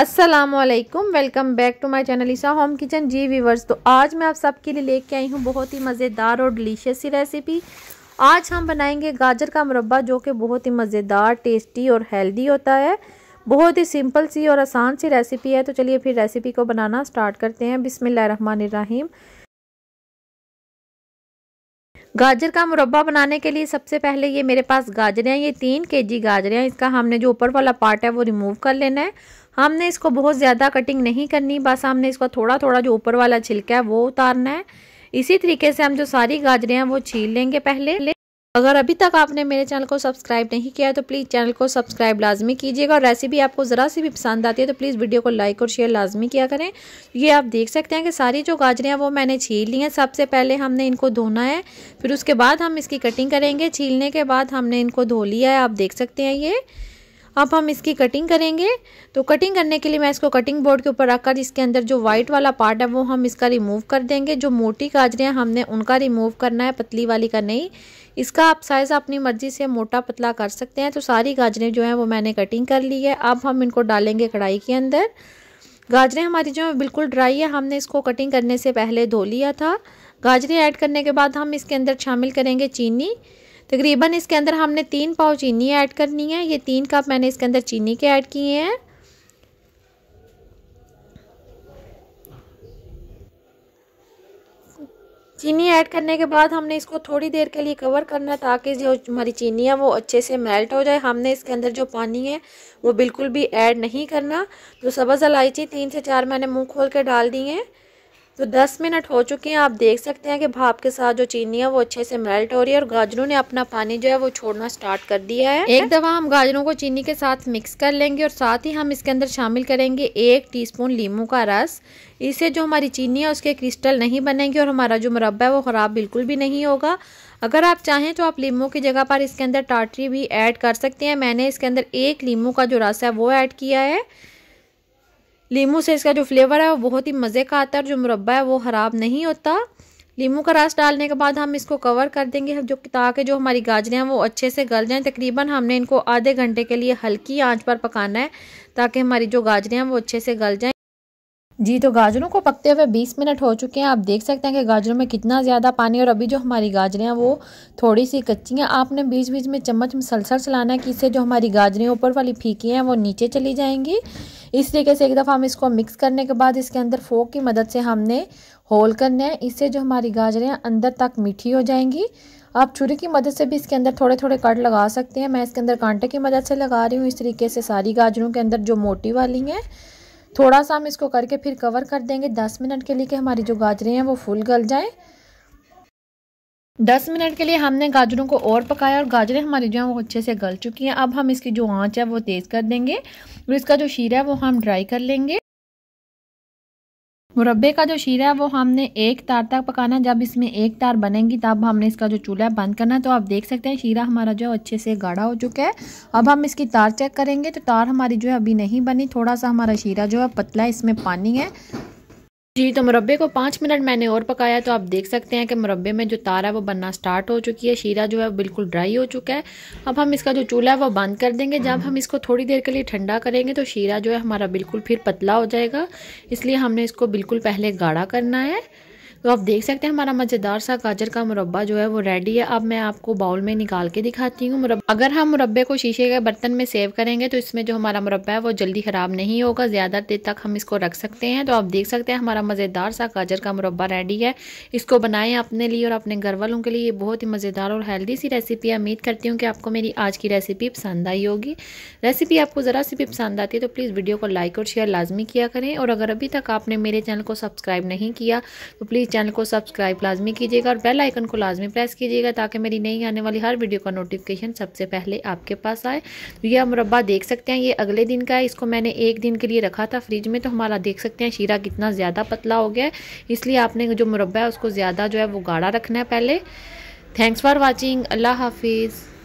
असलकम welcome back to my channel Isa home kitchen ji viewers तो आज मैं आप सबके लिए लेके आई हूँ बहुत ही मज़ेदार और डिलीशियस सी रेसिपी आज हम बनाएंगे गाजर का मुरब्बा जो कि बहुत ही मज़ेदार टेस्टी और हेल्दी होता है बहुत ही सिंपल सी और आसान सी रेसिपी है तो चलिए फिर रेसिपी को बनाना स्टार्ट करते हैं रहीम गाजर का मुरब्बा बनाने के लिए सबसे पहले ये मेरे पास गाजरें हैं ये तीन के जी गाजरें हैं इसका हमने जो ऊपर वाला पार्ट है वो रिमूव कर लेना है हमने इसको बहुत ज़्यादा कटिंग नहीं करनी बस हमने इसका थोड़ा थोड़ा जो ऊपर वाला छिलका है वो उतारना है इसी तरीके से हम जो सारी गाजरें हैं वो छील लेंगे पहले अगर अभी तक आपने मेरे चैनल को सब्सक्राइब नहीं किया है तो प्लीज़ चैनल को सब्सक्राइब लाजमी कीजिएगा और रेसिपी आपको ज़रा सी भी पसंद आती है तो प्लीज़ वीडियो को लाइक और शेयर लाजमी किया करें ये आप देख सकते हैं कि सारी जो गाजरें हैं वो मैंने छील ली हैं सबसे पहले हमने इनको धोना है फिर उसके बाद हम इसकी कटिंग करेंगे छीलने के बाद हमने इनको धो लिया है आप देख सकते हैं ये अब हम इसकी कटिंग करेंगे तो कटिंग करने के लिए मैं इसको कटिंग बोर्ड के ऊपर रखकर इसके अंदर जो वाइट वाला पार्ट है वो हम इसका रिमूव कर देंगे जो मोटी गाजरें हमने उनका रिमूव करना है पतली वाली का नहीं इसका आप साइज़ अपनी मर्ज़ी से मोटा पतला कर सकते हैं तो सारी गाजरें जो हैं वो मैंने कटिंग कर ली है अब हम इनको डालेंगे कढ़ाई के अंदर गाजरें हमारी जो है बिल्कुल ड्राई है हमने इसको कटिंग करने से पहले धो लिया था गाजरें ऐड करने के बाद हम इसके अंदर शामिल करेंगे चीनी तकरीबन इसके अंदर हमने तीन पाव चीनी ऐड करनी है ये तीन कप मैंने इसके अंदर चीनी के ऐड किए हैं चीनी ऐड करने के बाद हमने इसको थोड़ी देर के लिए कवर करना ताकि जो हमारी चीनी है वो अच्छे से मेल्ट हो जाए हमने इसके अंदर जो पानी है वो बिल्कुल भी ऐड नहीं करना जो सब्ज़ इलायची तीन से चार मैंने मुंह खोल के डाल दी है तो 10 मिनट हो चुके हैं आप देख सकते हैं कि भाप के साथ जो चीनी है वो अच्छे से मेल्ट हो रही है और गाजरों ने अपना पानी जो है वो छोड़ना स्टार्ट कर दिया है एक दफा हम गाजरों को चीनी के साथ मिक्स कर लेंगे और साथ ही हम इसके अंदर शामिल करेंगे एक टीस्पून स्पून का रस इससे जो हमारी चीनी है उसके क्रिस्टल नहीं बनेंगे और हमारा जो मुरबा है वो ख़राब बिल्कुल भी नहीं होगा अगर आप चाहें तो आप लीमू की जगह पर इसके अंदर टाटरी भी ऐड कर सकते हैं मैंने इसके अंदर एक लीमू का जो रस है वो ऐड किया है लीमू से इसका जो फ्लेवर है वो बहुत ही मज़े का आता है और जो मुरबा है वो ख़राब नहीं होता लीमू का रस डालने के बाद हम इसको कवर कर देंगे जो ताकि जो हमारी गाजरें हैं वो अच्छे से गल जाएं तकरीबन हमने इनको आधे घंटे के लिए हल्की आंच पर पकाना है ताकि हमारी जो गाजरें हैं वो अच्छे से गल जाएं जी तो गाजरों को पकते हुए 20 मिनट हो चुके हैं आप देख सकते हैं कि गाजरों में कितना ज़्यादा पानी और अभी जो हमारी गाजरें हैं वो थोड़ी सी कच्ची हैं आपने बीच बीच में चम्मच मसलसल चलाना है कि इससे जो हमारी गाजरें ऊपर वाली फीकी हैं वो नीचे चली जाएंगी इस तरीके से एक दफ़ा हम इसको मिक्स करने के बाद इसके अंदर फोक की मदद से हमने होल करना है इससे जो हमारी गाजरें अंदर तक मीठी हो जाएंगी आप छुरी की मदद से भी इसके अंदर थोड़े थोड़े कट लगा सकते हैं मैं इसके अंदर कांटे की मदद से लगा रही हूँ इस तरीके से सारी गाजरों के अंदर जो मोटी वाली हैं थोड़ा सा हम इसको करके फिर कवर कर देंगे दस मिनट के लिए कि हमारी जो गाजरें हैं वो फुल गल जाए दस मिनट के लिए हमने गाजरों को और पकाया और गाजरें हमारी जो हैं वो अच्छे से गल चुकी हैं अब हम इसकी जो आंच है वो तेज़ कर देंगे और इसका जो शीरा है वो हम ड्राई कर लेंगे मुरबे का जो शीरा है वो हमने एक तार तक पकाना है जब इसमें एक तार बनेगी तब हमने इसका जो चूल्हा है बंद करना है तो आप देख सकते हैं शीरा हमारा जो अच्छे से गाढ़ा हो चुका है अब हम इसकी तार चेक करेंगे तो तार हमारी जो है अभी नहीं बनी थोड़ा सा हमारा शीरा जो है पतला है इसमें पानी है जी तो मुरबे को पाँच मिनट मैंने और पकाया तो आप देख सकते हैं कि मुरबे में जो तार है वो बनना स्टार्ट हो चुकी है शीरा जो है बिल्कुल ड्राई हो चुका है अब हम इसका जो चूल्हा है वो बंद कर देंगे जब हम इसको थोड़ी देर के लिए ठंडा करेंगे तो शीरा जो है हमारा बिल्कुल फिर पतला हो जाएगा इसलिए हमने इसको बिल्कुल पहले गाढ़ा करना है तो आप देख सकते हैं हमारा मज़ेदार सा गाजर का मुरबा जो है वो रेडी है अब मैं आपको बाउल में निकाल के दिखाती हूँ अगर हम मुरबे को शीशे के बर्तन में सेव करेंगे तो इसमें जो हमारा मुरबा है वो जल्दी ख़राब नहीं होगा ज़्यादा देर तक हम इसको रख सकते हैं तो आप देख सकते हैं हमारा मज़ेदार सा गाजर का मुरबा रेडी है इसको बनाएं अपने लिए और अपने घर वालों के लिए ये बहुत ही मज़ेदार और हेल्दी सी रेसिपी है उम्मीद करती हूँ कि आपको मेरी आज की रेसिपी पसंद आई होगी रेसिपी आपको ज़रा सी भी पसंद आती है तो प्लीज़ वीडियो को लाइक और शेयर लाजमी किया करें और अगर अभी तक आपने मेरे चैनल को सब्सक्राइब नहीं किया तो प्लीज़ प्लीज़ चैनल को सब्सक्राइब लाजमी कीजिएगा और बेल आइकन को लाजमी प्रेस कीजिएगा ताकि मेरी नई आने वाली हर वीडियो का नोटिफिकेशन सबसे पहले आपके पास आए तो यह मुरबा देख सकते हैं ये अगले दिन का है इसको मैंने एक दिन के लिए रखा था फ्रिज में तो हमारा देख सकते हैं शीरा कितना ज़्यादा पतला हो गया है इसलिए आपने जो मुरबा है उसको ज़्यादा जो है वो गाढ़ा रखना है पहले थैंक्स फॉर वॉचिंग अल्लाह हाफिज़